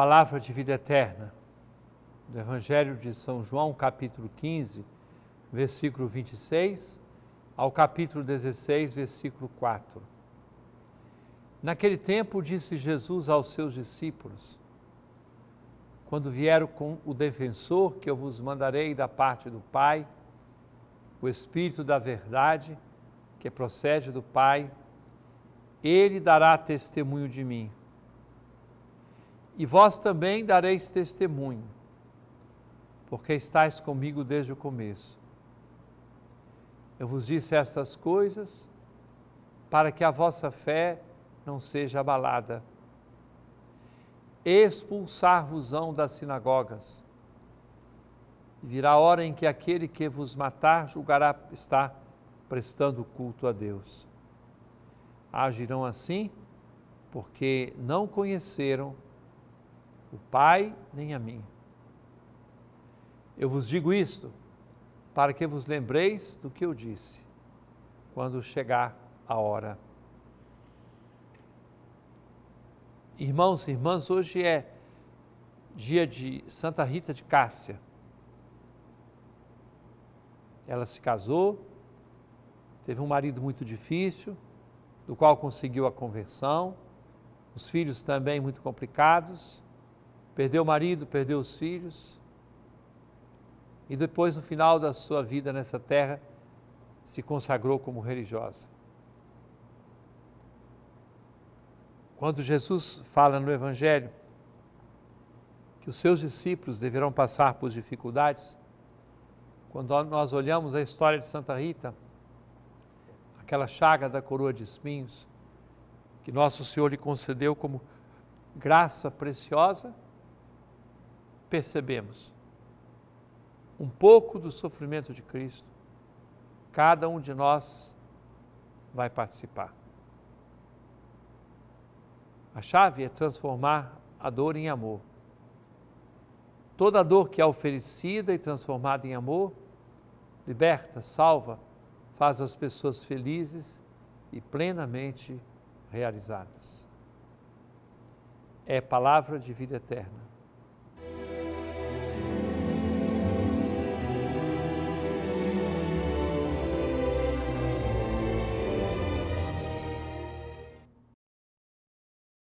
palavra de vida eterna, do Evangelho de São João, capítulo 15, versículo 26, ao capítulo 16, versículo 4. Naquele tempo disse Jesus aos seus discípulos: Quando vier com o defensor que eu vos mandarei da parte do Pai, o Espírito da Verdade, que procede do Pai, ele dará testemunho de mim e vós também dareis testemunho, porque estáis comigo desde o começo. Eu vos disse estas coisas para que a vossa fé não seja abalada. Expulsar-vos-ão das sinagogas. Virá a hora em que aquele que vos matar julgará estar prestando culto a Deus. Agirão assim porque não conheceram o Pai nem a mim. Eu vos digo isto para que vos lembreis do que eu disse, quando chegar a hora. Irmãos e irmãs, hoje é dia de Santa Rita de Cássia. Ela se casou, teve um marido muito difícil, do qual conseguiu a conversão, os filhos também muito complicados, Perdeu o marido, perdeu os filhos. E depois, no final da sua vida nessa terra, se consagrou como religiosa. Quando Jesus fala no Evangelho que os seus discípulos deverão passar por dificuldades, quando nós olhamos a história de Santa Rita, aquela chaga da coroa de espinhos, que Nosso Senhor lhe concedeu como graça preciosa, percebemos um pouco do sofrimento de Cristo, cada um de nós vai participar. A chave é transformar a dor em amor. Toda dor que é oferecida e transformada em amor liberta, salva, faz as pessoas felizes e plenamente realizadas. É palavra de vida eterna.